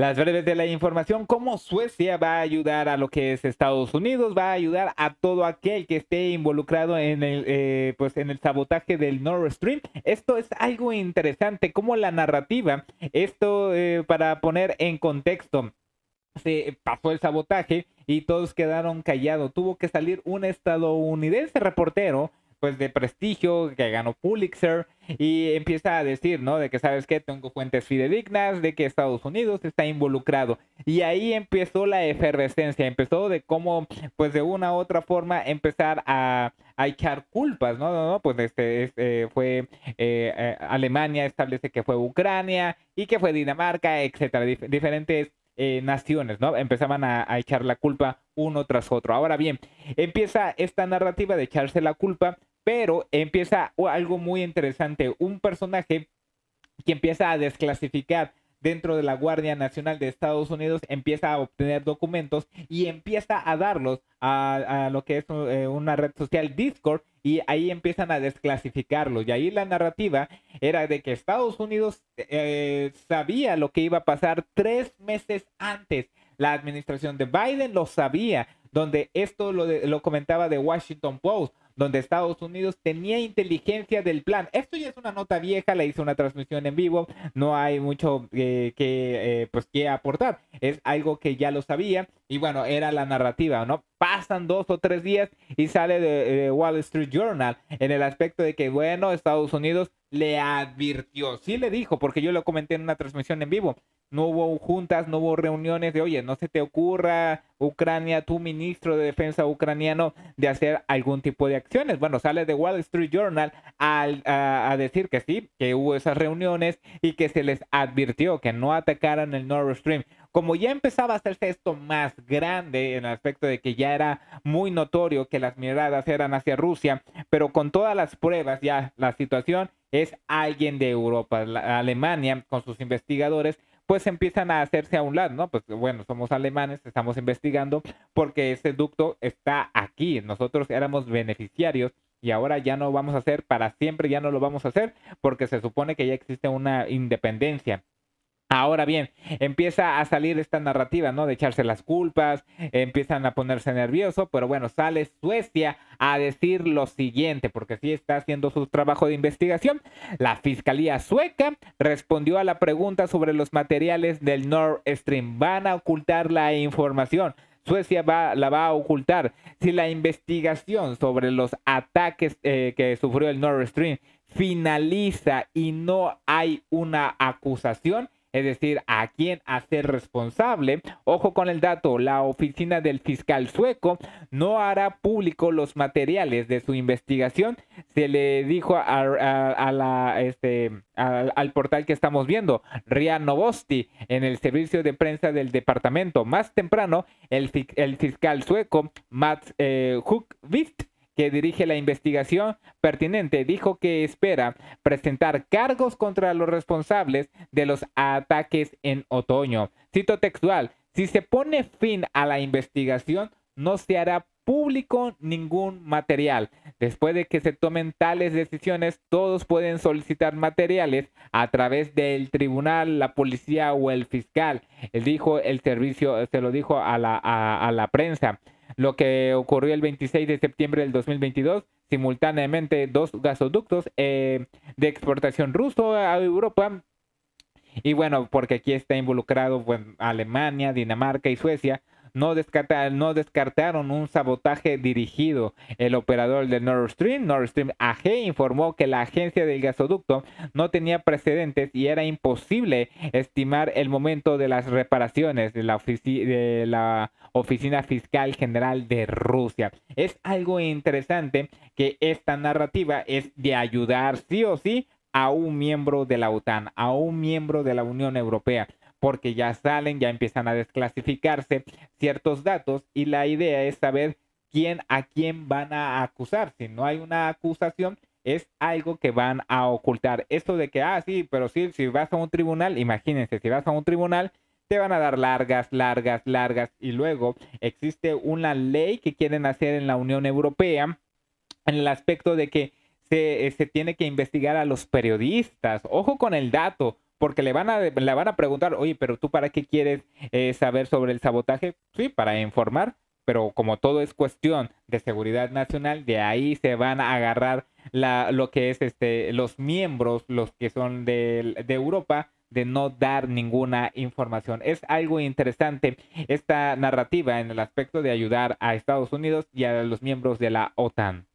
Las breves de la información, cómo Suecia va a ayudar a lo que es Estados Unidos, va a ayudar a todo aquel que esté involucrado en el, eh, pues en el sabotaje del Nord Stream. Esto es algo interesante, como la narrativa, esto eh, para poner en contexto se pasó el sabotaje y todos quedaron callados. Tuvo que salir un estadounidense reportero pues de prestigio, que ganó Pulitzer y empieza a decir, ¿no? De que sabes que tengo fuentes fidedignas, de que Estados Unidos está involucrado. Y ahí empezó la efervescencia, empezó de cómo, pues de una u otra forma, empezar a, echar culpas, ¿no? No, no, pues este, este fue eh, eh, Alemania, establece que fue Ucrania y que fue Dinamarca, etcétera, diferentes eh, naciones, ¿no? Empezaban a, echar la culpa uno tras otro. Ahora bien, empieza esta narrativa de echarse la culpa pero empieza algo muy interesante, un personaje que empieza a desclasificar dentro de la Guardia Nacional de Estados Unidos, empieza a obtener documentos y empieza a darlos a, lo que es eh, una red social Discord y ahí empiezan a desclasificarlo. Y ahí la narrativa era de que Estados Unidos eh, sabía lo que iba a pasar tres meses antes la administración de Biden lo sabía, donde esto lo, comentaba de Washington Post, donde Estados Unidos tenía inteligencia del plan. Esto ya es una nota vieja, le hice una transmisión en vivo, no hay mucho eh, que, eh, pues, aportar, es algo que ya lo sabía y bueno, era la narrativa, ¿no? Pasan dos o tres días y sale de, de Wall Street Journal en el aspecto de que, bueno, Estados Unidos le advirtió, sí le dijo, porque yo lo comenté en una transmisión en vivo, no hubo juntas, no hubo reuniones de, oye, no se te ocurra, Ucrania, tu ministro de defensa ucraniano, de hacer algún tipo de acciones. Bueno, sale de Wall Street Journal a, decir que sí, que hubo esas reuniones y que se les advirtió que no atacaran el Nord Stream. Como ya empezaba a hacerse esto más grande en el aspecto de que ya era muy notorio que las miradas eran hacia Rusia, pero con todas las pruebas ya la situación es alguien de Europa. Alemania, con sus investigadores, pues empiezan a hacerse a un lado, ¿no? Pues bueno, somos alemanes, estamos investigando porque ese ducto está aquí, nosotros éramos beneficiarios y ahora ya no vamos a hacer, para siempre ya no lo vamos a hacer porque se supone que ya existe una independencia. Ahora bien, empieza a salir esta narrativa, ¿no? De echarse las culpas, empiezan a ponerse nervioso, pero bueno, sale Suecia a decir lo siguiente, porque sí está haciendo su trabajo de investigación. La Fiscalía sueca respondió a la pregunta sobre los materiales del Nord Stream. Van a ocultar la información. Suecia va, la va a ocultar. Si la investigación sobre los ataques eh, que sufrió el Nord Stream finaliza y no hay una acusación, es decir, a quién hacer responsable. Ojo con el dato, la oficina del fiscal sueco no hará público los materiales de su investigación. Se le dijo a, la, este, al, portal que estamos viendo, Rian Novosti, en el servicio de prensa del departamento. Más temprano, el, fiscal sueco, Mats eh, que dirige la investigación pertinente, dijo que espera presentar cargos contra los responsables de los ataques en otoño. Cito textual, si se pone fin a la investigación, no se hará público ningún material. Después de que se tomen tales decisiones, todos pueden solicitar materiales a través del tribunal, la policía o el fiscal. dijo el servicio, se lo dijo a la, a la prensa lo que ocurrió el 26 de septiembre del 2022. Simultáneamente, dos gasoductos eh, de exportación ruso a Europa. Y bueno, porque aquí está involucrado Alemania, Dinamarca y Suecia, no, no descartaron un sabotaje dirigido. El operador de Nord Stream, Nord Stream AG, informó que la agencia del gasoducto no tenía precedentes y era imposible estimar el momento de las reparaciones de la, de la Oficina Fiscal General de Rusia. Es algo interesante que esta narrativa es de ayudar sí o sí a un miembro de la OTAN, a un miembro de la Unión Europea porque ya salen, ya empiezan a desclasificarse ciertos datos y la idea es saber quién a quién van a acusar. Si no hay una acusación, es algo que van a ocultar. Esto de que, ah, sí, pero sí, si vas a un tribunal, imagínense, si vas a un tribunal, te van a dar largas, largas, largas. Y luego existe una ley que quieren hacer en la Unión Europea en el aspecto de que se, eh, se tiene que investigar a los periodistas. Ojo con el dato porque le van a, le van a preguntar, oye, pero tú para qué quieres eh, saber sobre el sabotaje? Sí, para informar, pero como todo es cuestión de seguridad nacional, de ahí se van a agarrar la, lo que es este, los miembros, los que son de Europa, de no dar ninguna información. Es algo interesante esta narrativa en el aspecto de ayudar a Estados Unidos y a los miembros de la OTAN.